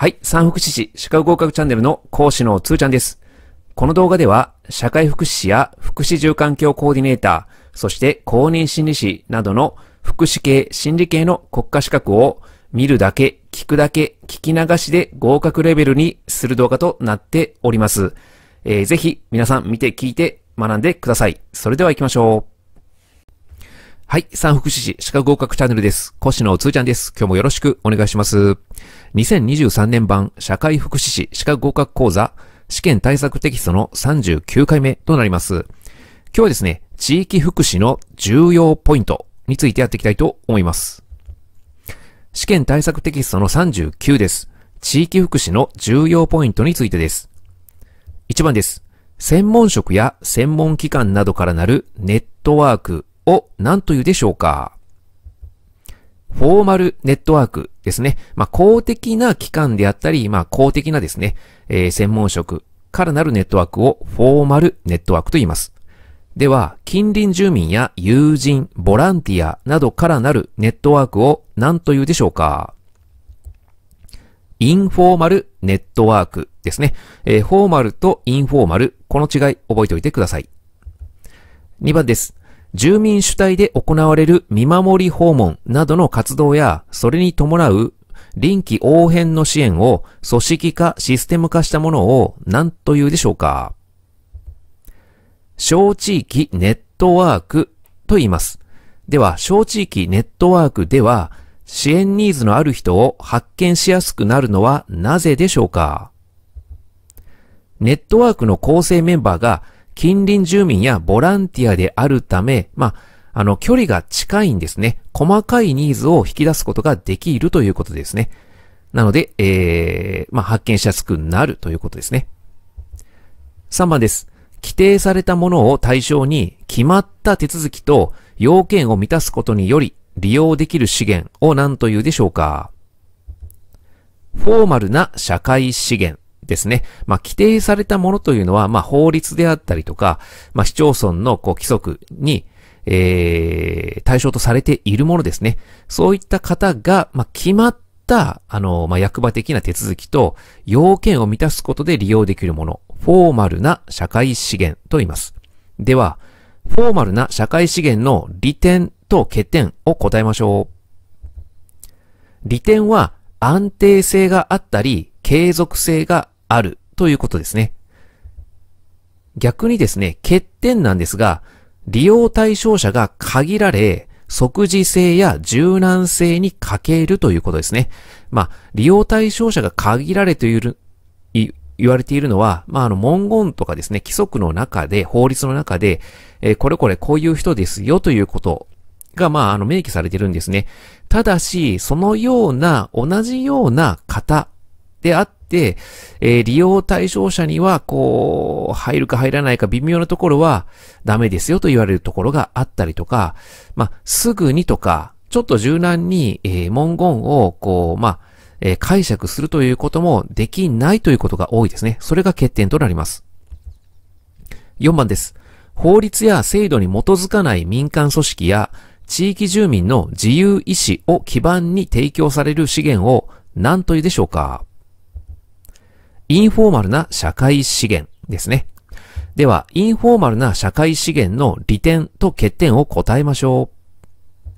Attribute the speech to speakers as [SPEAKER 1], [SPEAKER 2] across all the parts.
[SPEAKER 1] はい、産福祉士、歯科合格チャンネルの講師のつーちゃんです。この動画では、社会福祉士や福祉住環境コーディネーター、そして公認心理士などの福祉系、心理系の国家資格を見るだけ、聞くだけ、聞き流しで合格レベルにする動画となっております。えー、ぜひ皆さん見て聞いて学んでください。それでは行きましょう。はい。三福祉士、資格合格チャンネルです。講師のつーちゃんです。今日もよろしくお願いします。2023年版社会福祉士資格合格講座試験対策テキストの39回目となります。今日はですね、地域福祉の重要ポイントについてやっていきたいと思います。試験対策テキストの39です。地域福祉の重要ポイントについてです。1番です。専門職や専門機関などからなるネットワーク、を何というでしょうかフォーマルネットワークですね。まあ、公的な機関であったり、まあ、公的なですね、えー、専門職からなるネットワークをフォーマルネットワークと言います。では、近隣住民や友人、ボランティアなどからなるネットワークを何というでしょうかインフォーマルネットワークですね。えー、フォーマルとインフォーマル、この違い覚えておいてください。2番です。住民主体で行われる見守り訪問などの活動や、それに伴う臨機応変の支援を組織化、システム化したものを何というでしょうか小地域ネットワークと言います。では、小地域ネットワークでは、支援ニーズのある人を発見しやすくなるのはなぜでしょうかネットワークの構成メンバーが近隣住民やボランティアであるため、まあ、あの、距離が近いんですね。細かいニーズを引き出すことができるということですね。なので、えー、まあ、発見しやすくなるということですね。3番です。規定されたものを対象に決まった手続きと要件を満たすことにより利用できる資源を何というでしょうかフォーマルな社会資源。ですね。まあ、規定されたものというのは、まあ、法律であったりとか、まあ、市町村のこう規則に、えー、対象とされているものですね。そういった方が、まあ、決まった、あの、まあ、役場的な手続きと、要件を満たすことで利用できるもの、フォーマルな社会資源と言います。では、フォーマルな社会資源の利点と欠点を答えましょう。利点は安定性があったり、継続性があるということですね。逆にですね、欠点なんですが、利用対象者が限られ、即時性や柔軟性に欠けるということですね。まあ、利用対象者が限られている、い、言われているのは、まあ、あの、文言とかですね、規則の中で、法律の中で、えー、これこれこういう人ですよということが、まあ、あの、明記されてるんですね。ただし、そのような、同じような方であって、えー、利用対象者には、こう、入るか入らないか微妙なところはダメですよと言われるところがあったりとか、まあ、すぐにとか、ちょっと柔軟に、えー、文言を、こう、まあ、えー、解釈するということもできないということが多いですね。それが欠点となります。4番です。法律や制度に基づかない民間組織や地域住民の自由意志を基盤に提供される資源を何と言うでしょうかインフォーマルな社会資源ですね。では、インフォーマルな社会資源の利点と欠点を答えましょう。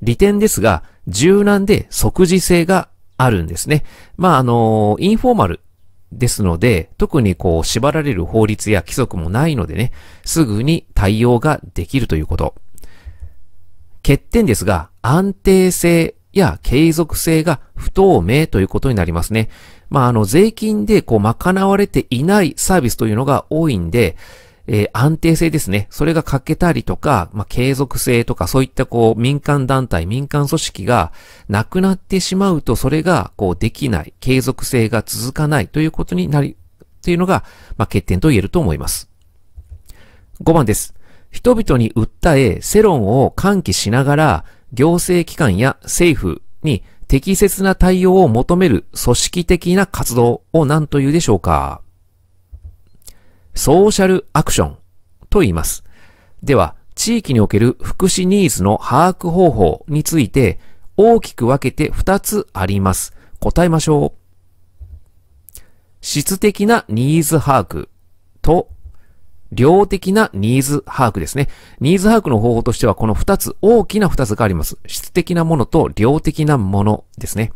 [SPEAKER 1] 利点ですが、柔軟で即時性があるんですね。まあ、あのインフォーマルですので、特にこう縛られる法律や規則もないのでね、すぐに対応ができるということ。欠点ですが、安定性や継続性が不透明ということになりますね。まあ、あの、税金でこう賄われていないサービスというのが多いんで、えー、安定性ですね。それが欠けたりとか、まあ、継続性とか、そういったこう、民間団体、民間組織がなくなってしまうと、それがこう、できない、継続性が続かないということになり、というのが、まあ、欠点と言えると思います。5番です。人々に訴え、世論を喚起しながら、行政機関や政府に適切な対応を求める組織的な活動を何と言うでしょうかソーシャルアクションと言います。では、地域における福祉ニーズの把握方法について大きく分けて2つあります。答えましょう。質的なニーズ把握と量的なニーズ把握ですね。ニーズ把握の方法としては、この2つ、大きな2つがあります。質的なものと量的なものですね。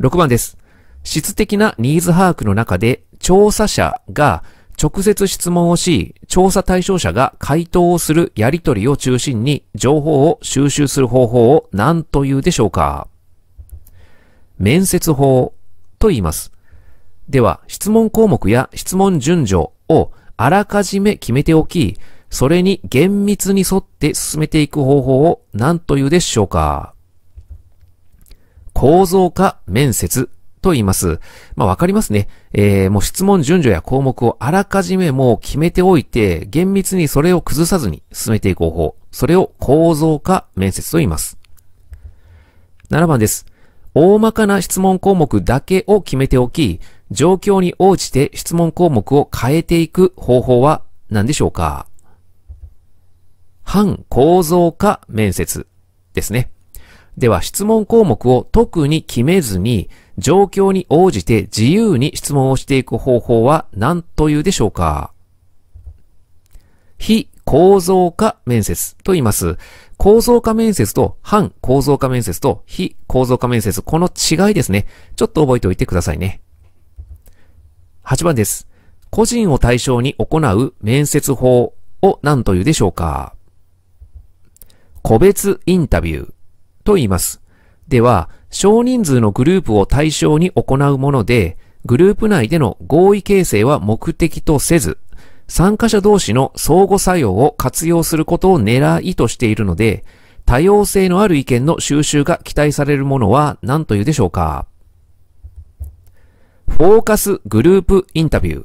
[SPEAKER 1] 6番です。質的なニーズ把握の中で、調査者が直接質問をし、調査対象者が回答をするやりとりを中心に、情報を収集する方法を何というでしょうか面接法と言います。では、質問項目や質問順序をあらかじめ決めておき、それに厳密に沿って進めていく方法を何というでしょうか構造化面接と言います。まあ、わかりますね。えー、もう質問順序や項目をあらかじめもう決めておいて、厳密にそれを崩さずに進めていく方法。それを構造化面接と言います。7番です。大まかな質問項目だけを決めておき、状況に応じて質問項目を変えていく方法は何でしょうか反構造化面接ですね。では質問項目を特に決めずに状況に応じて自由に質問をしていく方法は何というでしょうか非構造化面接と言います。構造化面接と反構造化面接と非構造化面接、この違いですね。ちょっと覚えておいてくださいね。8番です。個人を対象に行う面接法を何というでしょうか個別インタビューと言います。では、少人数のグループを対象に行うもので、グループ内での合意形成は目的とせず、参加者同士の相互作用を活用することを狙いとしているので、多様性のある意見の収集が期待されるものは何というでしょうかフォーカスグループインタビュー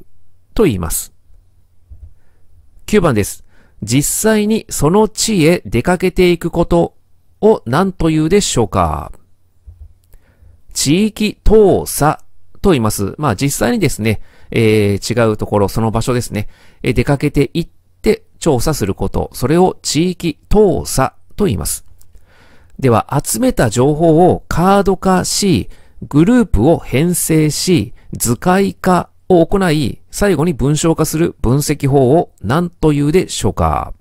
[SPEAKER 1] と言います。9番です。実際にその地へ出かけていくことを何と言うでしょうか地域調差と言います。まあ実際にですね、えー、違うところ、その場所ですね、えー、出かけていって調査すること、それを地域調差と言います。では、集めた情報をカード化し、グループを編成し、図解化を行い、最後に文章化する分析法を何というでしょうか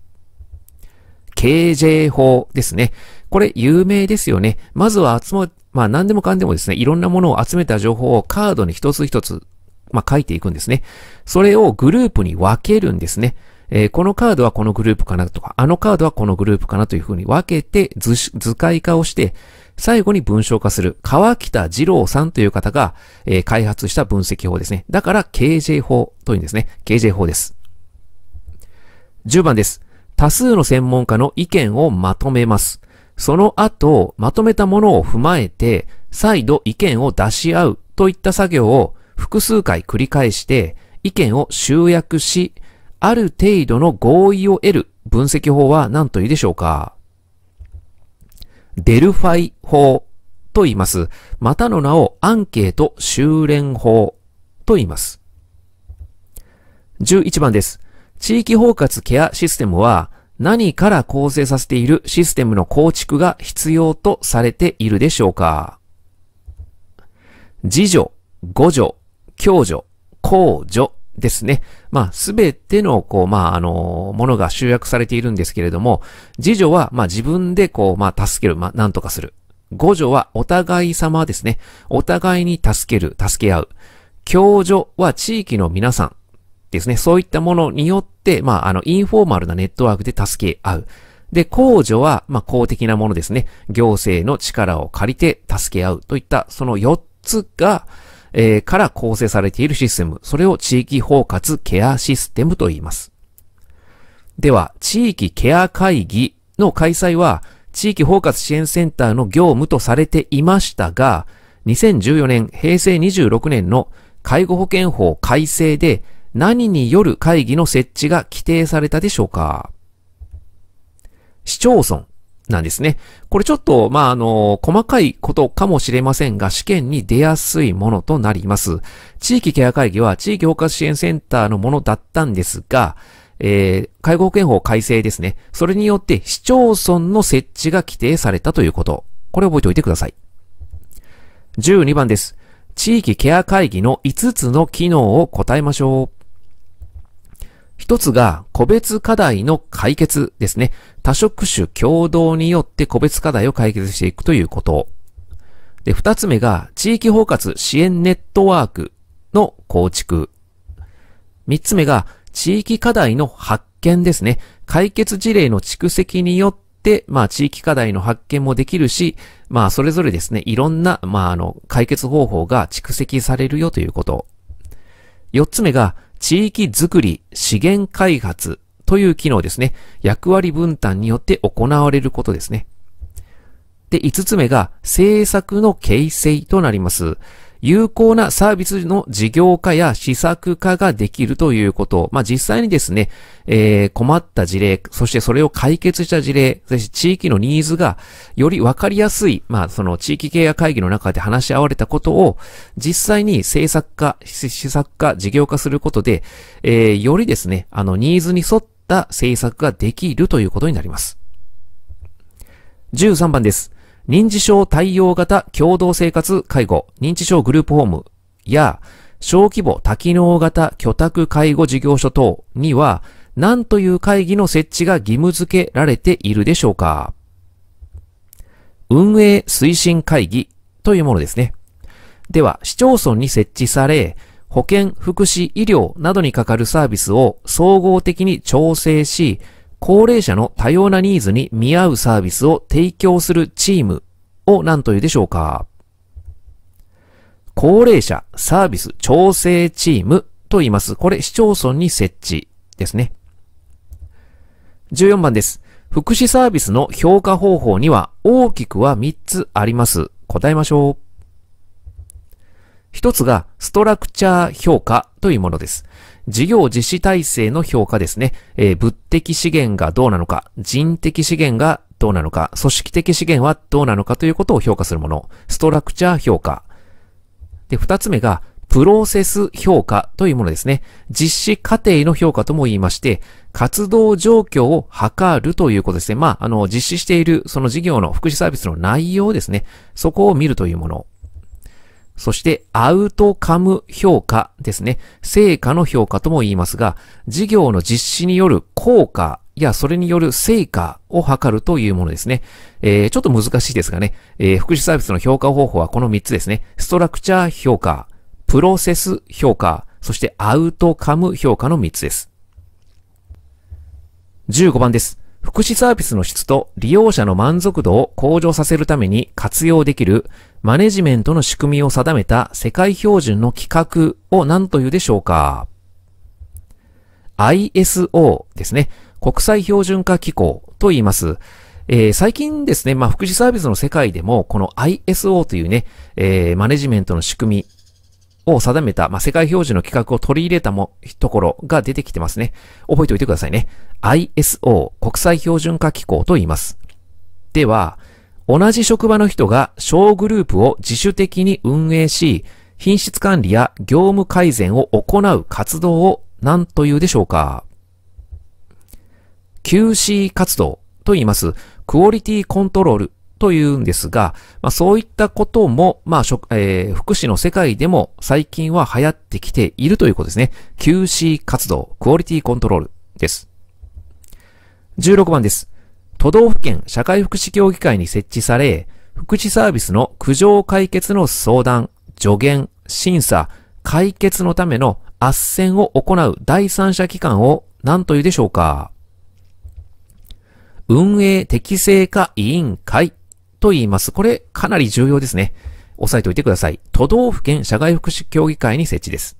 [SPEAKER 1] ?KJ 法ですね。これ有名ですよね。まずは集ま、まあ何でもかんでもですね、いろんなものを集めた情報をカードに一つ一つ、まあ書いていくんですね。それをグループに分けるんですね。えー、このカードはこのグループかなとか、あのカードはこのグループかなというふうに分けて図、図解化をして、最後に文章化する、川北二郎さんという方が、えー、開発した分析法ですね。だから KJ 法というんですね。KJ 法です。10番です。多数の専門家の意見をまとめます。その後、まとめたものを踏まえて、再度意見を出し合うといった作業を複数回繰り返して、意見を集約し、ある程度の合意を得る分析法は何と言うでしょうかデルファイ法と言います。またの名をアンケート修練法と言います。11番です。地域包括ケアシステムは何から構成させているシステムの構築が必要とされているでしょうか自助、互助、共助、公助ですね。まあ、すべての、こう、まあ、あの、ものが集約されているんですけれども、次女は、まあ、自分で、こう、まあ、助ける、まあ、なんとかする。五女は、お互い様ですね。お互いに助ける、助け合う。共助は、地域の皆さんですね。そういったものによって、まあ、あの、インフォーマルなネットワークで助け合う。で、公助は、まあ、公的なものですね。行政の力を借りて助け合うといった、その四つが、えー、から構成されているシステム。それを地域包括ケアシステムと言います。では、地域ケア会議の開催は、地域包括支援センターの業務とされていましたが、2014年、平成26年の介護保険法改正で何による会議の設置が規定されたでしょうか市町村なんですね。これちょっと、まあ、あの、細かいことかもしれませんが、試験に出やすいものとなります。地域ケア会議は地域包括支援センターのものだったんですが、えー、介護保険法改正ですね。それによって市町村の設置が規定されたということ。これ覚えておいてください。12番です。地域ケア会議の5つの機能を答えましょう。一つが個別課題の解決ですね。多職種共同によって個別課題を解決していくということ。で、二つ目が地域包括支援ネットワークの構築。三つ目が地域課題の発見ですね。解決事例の蓄積によって、まあ地域課題の発見もできるし、まあそれぞれですね、いろんな、まああの、解決方法が蓄積されるよということ。四つ目が地域づくり、資源開発という機能ですね。役割分担によって行われることですね。で、5つ目が政策の形成となります。有効なサービスの事業化や施策化ができるということ。まあ、実際にですね、えー、困った事例、そしてそれを解決した事例、そして地域のニーズがより分かりやすい、まあ、その地域経営会議の中で話し合われたことを、実際に政策化、施策化、事業化することで、えー、よりですね、あの、ニーズに沿った政策ができるということになります。13番です。認知症対応型共同生活介護、認知症グループホームや、小規模多機能型居宅介護事業所等には、何という会議の設置が義務付けられているでしょうか運営推進会議というものですね。では、市町村に設置され、保健、福祉、医療などにかかるサービスを総合的に調整し、高齢者の多様なニーズに見合うサービスを提供するチームを何というでしょうか高齢者サービス調整チームと言います。これ市町村に設置ですね。14番です。福祉サービスの評価方法には大きくは3つあります。答えましょう。1つがストラクチャー評価というものです。事業実施体制の評価ですね。えー、物的資源がどうなのか、人的資源がどうなのか、組織的資源はどうなのかということを評価するもの。ストラクチャー評価。で、二つ目が、プロセス評価というものですね。実施過程の評価とも言いまして、活動状況を測るということですね。まあ、あの、実施しているその事業の福祉サービスの内容ですね。そこを見るというもの。そしてアウトカム評価ですね。成果の評価とも言いますが、事業の実施による効果やそれによる成果を測るというものですね。えー、ちょっと難しいですがね、えー、福祉サービスの評価方法はこの3つですね。ストラクチャー評価、プロセス評価、そしてアウトカム評価の3つです。15番です。福祉サービスの質と利用者の満足度を向上させるために活用できるマネジメントの仕組みを定めた世界標準の規格を何というでしょうか ?ISO ですね。国際標準化機構と言います。えー、最近ですね、まあ、福祉サービスの世界でも、この ISO というね、えー、マネジメントの仕組みを定めた、まあ、世界標準の企画を取り入れたも、ところが出てきてますね。覚えておいてくださいね。ISO、国際標準化機構と言います。では、同じ職場の人が小グループを自主的に運営し、品質管理や業務改善を行う活動を何というでしょうか ?QC 活動と言います。クオリティコントロールというんですが、まあ、そういったことも、まあ、えー、福祉の世界でも最近は流行ってきているということですね。QC 活動、クオリティコントロールです。16番です。都道府県社会福祉協議会に設置され、福祉サービスの苦情解決の相談、助言、審査、解決のための斡旋を行う第三者機関を何というでしょうか運営適正化委員会と言います。これかなり重要ですね。押さえておいてください。都道府県社会福祉協議会に設置です。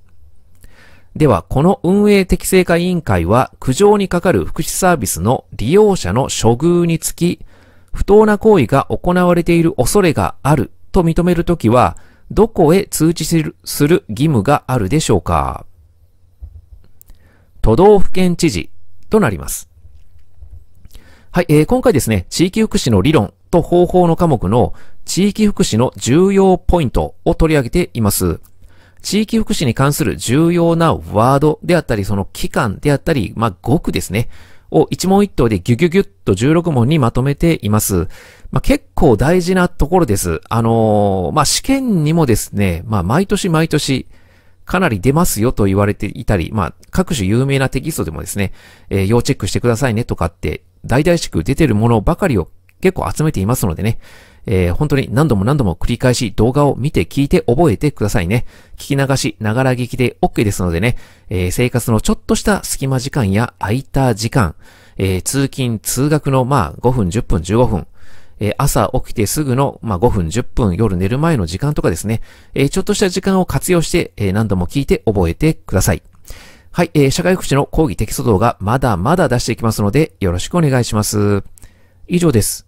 [SPEAKER 1] では、この運営適正化委員会は、苦情にかかる福祉サービスの利用者の処遇につき、不当な行為が行われている恐れがあると認めるときは、どこへ通知する義務があるでしょうか都道府県知事となります。はい、えー、今回ですね、地域福祉の理論と方法の科目の地域福祉の重要ポイントを取り上げています。地域福祉に関する重要なワードであったり、その期間であったり、まあ、語句ですね。を一問一答でギュギュギュッと16問にまとめています。まあ、結構大事なところです。あのー、まあ、試験にもですね、まあ、毎年毎年、かなり出ますよと言われていたり、まあ、各種有名なテキストでもですね、えー、要チェックしてくださいねとかって、大々しく出てるものばかりを結構集めていますのでね、えー、本当に何度も何度も繰り返し動画を見て聞いて覚えてくださいね。聞き流し、ながら聞きで OK ですのでね、えー、生活のちょっとした隙間時間や空いた時間、えー、通勤、通学のまあ5分、10分、15分、えー、朝起きてすぐの、まあ、5分、10分、夜寝る前の時間とかですね、えー、ちょっとした時間を活用して、えー、何度も聞いて覚えてください。はい、えー、社会福祉の講義テキスト動画、まだまだ出していきますので、よろしくお願いします。以上です。